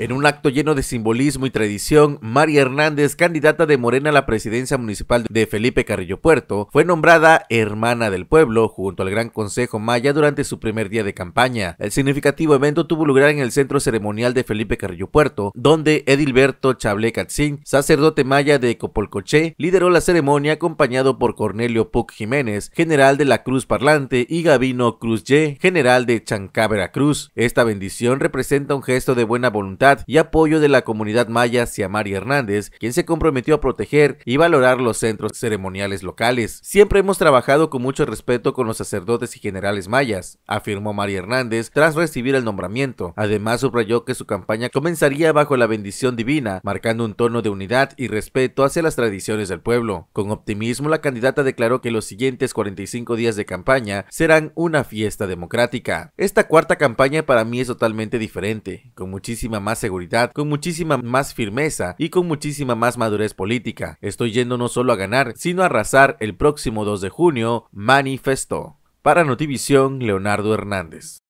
En un acto lleno de simbolismo y tradición, María Hernández, candidata de Morena a la presidencia municipal de Felipe Carrillo Puerto, fue nombrada Hermana del Pueblo junto al Gran Consejo Maya durante su primer día de campaña. El significativo evento tuvo lugar en el centro ceremonial de Felipe Carrillo Puerto, donde Edilberto Chablé Catzín, sacerdote maya de Copolcoche lideró la ceremonia acompañado por Cornelio Puc Jiménez, general de la Cruz Parlante, y Gabino Cruz Ye, general de chancabera Cruz. Esta bendición representa un gesto de buena voluntad y apoyo de la comunidad maya hacia Mari Hernández, quien se comprometió a proteger y valorar los centros ceremoniales locales. Siempre hemos trabajado con mucho respeto con los sacerdotes y generales mayas, afirmó Mari Hernández tras recibir el nombramiento. Además, subrayó que su campaña comenzaría bajo la bendición divina, marcando un tono de unidad y respeto hacia las tradiciones del pueblo. Con optimismo, la candidata declaró que los siguientes 45 días de campaña serán una fiesta democrática. Esta cuarta campaña para mí es totalmente diferente, con muchísima más seguridad, con muchísima más firmeza y con muchísima más madurez política. Estoy yendo no solo a ganar, sino a arrasar el próximo 2 de junio, manifestó. Para Notivisión, Leonardo Hernández.